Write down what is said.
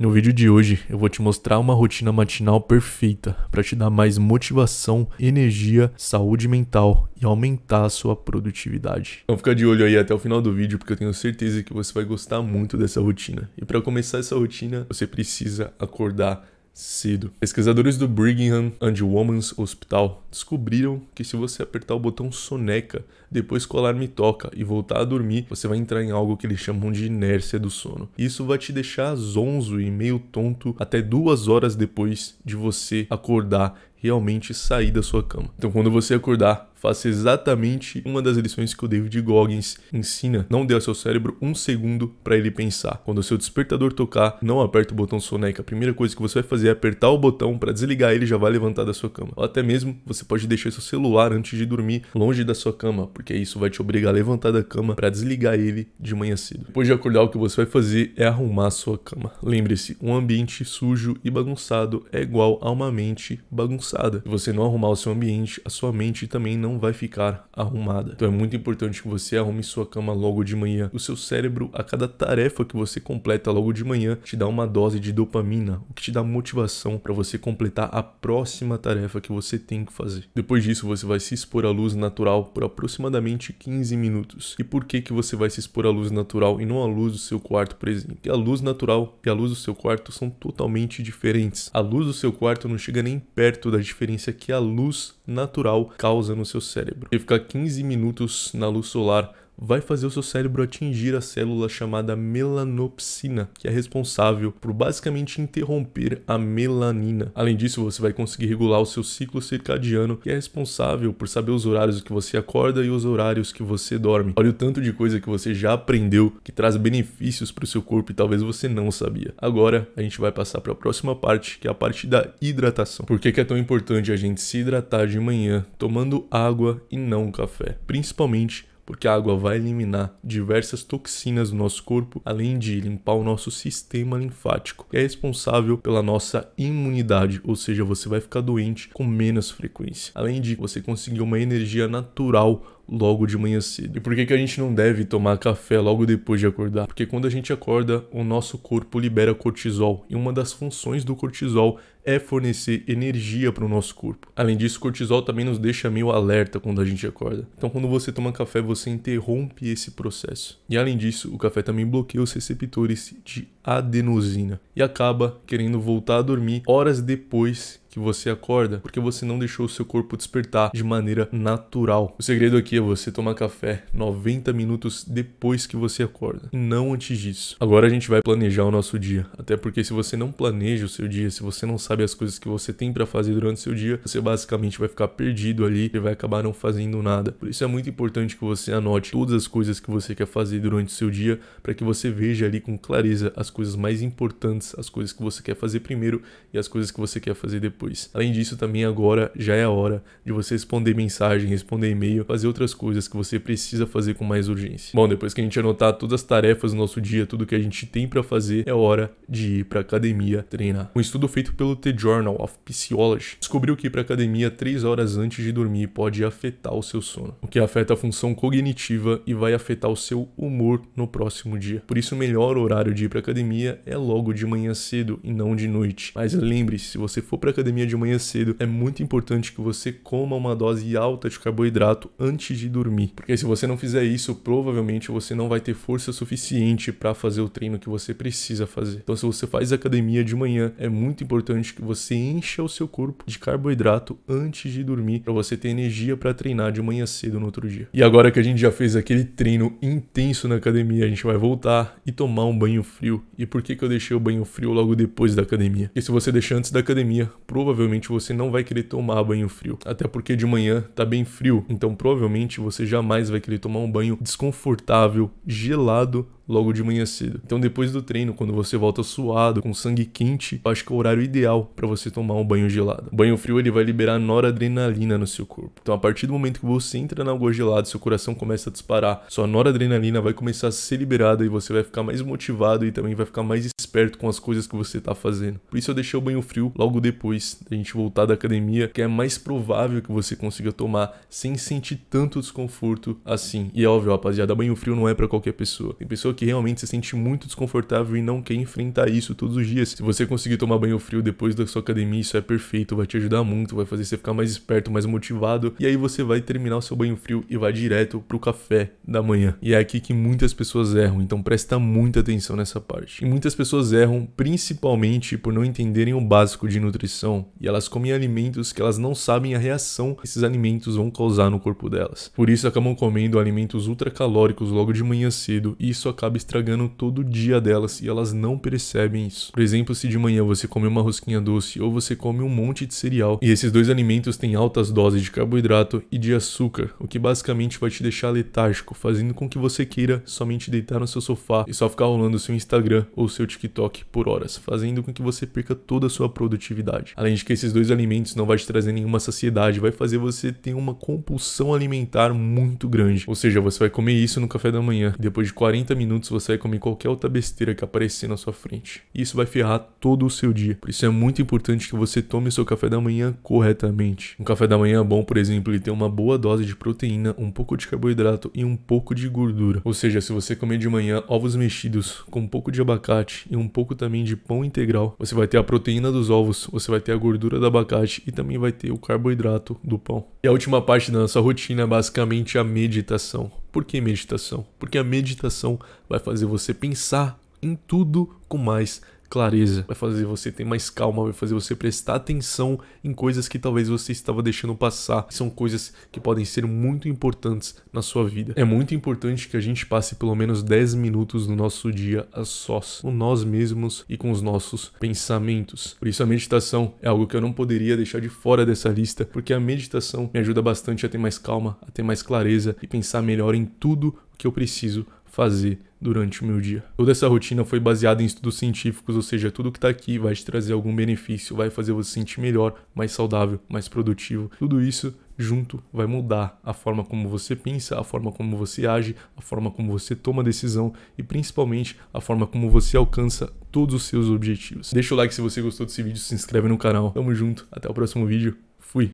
No vídeo de hoje eu vou te mostrar uma rotina matinal perfeita para te dar mais motivação, energia, saúde mental e aumentar a sua produtividade. Então fica de olho aí até o final do vídeo porque eu tenho certeza que você vai gostar muito dessa rotina. E para começar essa rotina, você precisa acordar cedo. Pesquisadores do Brigham and Women's Hospital descobriram que se você apertar o botão soneca, depois que o alarme toca e voltar a dormir, você vai entrar em algo que eles chamam de inércia do sono. Isso vai te deixar zonzo e meio tonto até duas horas depois de você acordar realmente sair da sua cama. Então, quando você acordar, faça exatamente uma das lições que o David Goggins ensina. Não dê ao seu cérebro um segundo para ele pensar. Quando o seu despertador tocar, não aperte o botão soneca. A primeira coisa que você vai fazer é apertar o botão para desligar ele já vai levantar da sua cama. Ou até mesmo você pode deixar seu celular antes de dormir longe da sua cama, porque isso vai te obrigar a levantar da cama para desligar ele de manhã cedo. Depois de acordar, o que você vai fazer é arrumar a sua cama. Lembre-se, um ambiente sujo e bagunçado é igual a uma mente bagunçada bagunçada. Se você não arrumar o seu ambiente, a sua mente também não vai ficar arrumada. Então é muito importante que você arrume sua cama logo de manhã. O seu cérebro, a cada tarefa que você completa logo de manhã, te dá uma dose de dopamina, o que te dá motivação para você completar a próxima tarefa que você tem que fazer. Depois disso, você vai se expor à luz natural por aproximadamente 15 minutos. E por que que você vai se expor à luz natural e não à luz do seu quarto, por exemplo? Porque a luz natural e a luz do seu quarto são totalmente diferentes. A luz do seu quarto não chega nem perto da diferença que a luz natural causa no seu cérebro. E ficar 15 minutos na luz solar vai fazer o seu cérebro atingir a célula chamada melanopsina, que é responsável por basicamente interromper a melanina. Além disso, você vai conseguir regular o seu ciclo circadiano, que é responsável por saber os horários que você acorda e os horários que você dorme. Olha o tanto de coisa que você já aprendeu que traz benefícios para o seu corpo e talvez você não sabia. Agora a gente vai passar para a próxima parte, que é a parte da hidratação. Por que, que é tão importante a gente se hidratar de manhã tomando água e não café? Principalmente porque a água vai eliminar diversas toxinas do nosso corpo, além de limpar o nosso sistema linfático, que é responsável pela nossa imunidade, ou seja, você vai ficar doente com menos frequência. Além de você conseguir uma energia natural logo de manhã cedo. E por que, que a gente não deve tomar café logo depois de acordar? Porque quando a gente acorda, o nosso corpo libera cortisol e uma das funções do cortisol é fornecer energia para o nosso corpo. Além disso, o cortisol também nos deixa meio alerta quando a gente acorda. Então, quando você toma café, você interrompe esse processo. E além disso, o café também bloqueia os receptores de adenosina e acaba querendo voltar a dormir horas depois que você acorda porque você não deixou o seu corpo despertar de maneira natural. O segredo aqui é você tomar café 90 minutos depois que você acorda, e não antes disso. Agora a gente vai planejar o nosso dia, até porque se você não planeja o seu dia, se você não sabe as coisas que você tem para fazer durante o seu dia, você basicamente vai ficar perdido ali e vai acabar não fazendo nada. Por isso é muito importante que você anote todas as coisas que você quer fazer durante o seu dia para que você veja ali com clareza as coisas mais importantes, as coisas que você quer fazer primeiro e as coisas que você quer fazer depois depois. Além disso, também agora já é a hora de você responder mensagem, responder e-mail, fazer outras coisas que você precisa fazer com mais urgência. Bom, depois que a gente anotar todas as tarefas do nosso dia, tudo que a gente tem para fazer, é hora de ir para academia treinar. Um estudo feito pelo The Journal of Physiology descobriu que ir para academia três horas antes de dormir pode afetar o seu sono, o que afeta a função cognitiva e vai afetar o seu humor no próximo dia. Por isso, o melhor horário de ir para academia é logo de manhã cedo e não de noite. Mas lembre-se, se você for para academia academia de manhã cedo, é muito importante que você coma uma dose alta de carboidrato antes de dormir. Porque se você não fizer isso, provavelmente você não vai ter força suficiente para fazer o treino que você precisa fazer. Então, se você faz academia de manhã, é muito importante que você encha o seu corpo de carboidrato antes de dormir para você ter energia para treinar de manhã cedo no outro dia. E agora que a gente já fez aquele treino intenso na academia, a gente vai voltar e tomar um banho frio. E por que, que eu deixei o banho frio logo depois da academia? Porque se você deixar antes da academia, pro provavelmente você não vai querer tomar banho frio. Até porque de manhã tá bem frio, então provavelmente você jamais vai querer tomar um banho desconfortável, gelado logo de manhã cedo. Então, depois do treino, quando você volta suado, com sangue quente, eu acho que é o horário ideal para você tomar um banho gelado. O banho frio ele vai liberar noradrenalina no seu corpo. Então, a partir do momento que você entra na água gelada, seu coração começa a disparar, sua noradrenalina vai começar a ser liberada e você vai ficar mais motivado e também vai ficar mais esperto com as coisas que você tá fazendo. Por isso, eu deixei o banho frio logo depois da gente voltar da academia, que é mais provável que você consiga tomar sem sentir tanto desconforto assim. E é óbvio, rapaziada, banho frio não é para qualquer pessoa. Tem pessoa que realmente se sente muito desconfortável e não quer enfrentar isso todos os dias. Se você conseguir tomar banho frio depois da sua academia, isso é perfeito, vai te ajudar muito, vai fazer você ficar mais esperto, mais motivado, e aí você vai terminar o seu banho frio e vai direto pro café da manhã. E é aqui que muitas pessoas erram, então presta muita atenção nessa parte. E muitas pessoas erram principalmente por não entenderem o básico de nutrição, e elas comem alimentos que elas não sabem a reação que esses alimentos vão causar no corpo delas. Por isso acabam comendo alimentos ultracalóricos logo de manhã cedo, e isso acaba acaba estragando todo o dia delas e elas não percebem isso. Por exemplo, se de manhã você come uma rosquinha doce ou você come um monte de cereal e esses dois alimentos têm altas doses de carboidrato e de açúcar, o que basicamente vai te deixar letárgico, fazendo com que você queira somente deitar no seu sofá e só ficar rolando seu Instagram ou seu TikTok por horas, fazendo com que você perca toda a sua produtividade. Além de que esses dois alimentos não vai te trazer nenhuma saciedade, vai fazer você ter uma compulsão alimentar muito grande. Ou seja, você vai comer isso no café da manhã, depois de 40 minutos minutos você vai comer qualquer outra besteira que aparecer na sua frente. isso vai ferrar todo o seu dia. Por isso é muito importante que você tome seu café da manhã corretamente. Um café da manhã bom, por exemplo, ele tem uma boa dose de proteína, um pouco de carboidrato e um pouco de gordura. Ou seja, se você comer de manhã ovos mexidos com um pouco de abacate e um pouco também de pão integral, você vai ter a proteína dos ovos, você vai ter a gordura do abacate e também vai ter o carboidrato do pão. E a última parte da nossa rotina é basicamente a meditação. Por que meditação? Porque a meditação vai fazer você pensar em tudo com mais clareza, vai fazer você ter mais calma, vai fazer você prestar atenção em coisas que talvez você estava deixando passar. São coisas que podem ser muito importantes na sua vida. É muito importante que a gente passe pelo menos 10 minutos no nosso dia a sós, com nós mesmos e com os nossos pensamentos. Por isso a meditação é algo que eu não poderia deixar de fora dessa lista, porque a meditação me ajuda bastante a ter mais calma, a ter mais clareza e pensar melhor em tudo o que eu preciso fazer durante o meu dia. Toda essa rotina foi baseada em estudos científicos, ou seja, tudo que está aqui vai te trazer algum benefício, vai fazer você se sentir melhor, mais saudável, mais produtivo. Tudo isso junto vai mudar a forma como você pensa, a forma como você age, a forma como você toma decisão e principalmente a forma como você alcança todos os seus objetivos. Deixa o like se você gostou desse vídeo, se inscreve no canal. Tamo junto, até o próximo vídeo. Fui.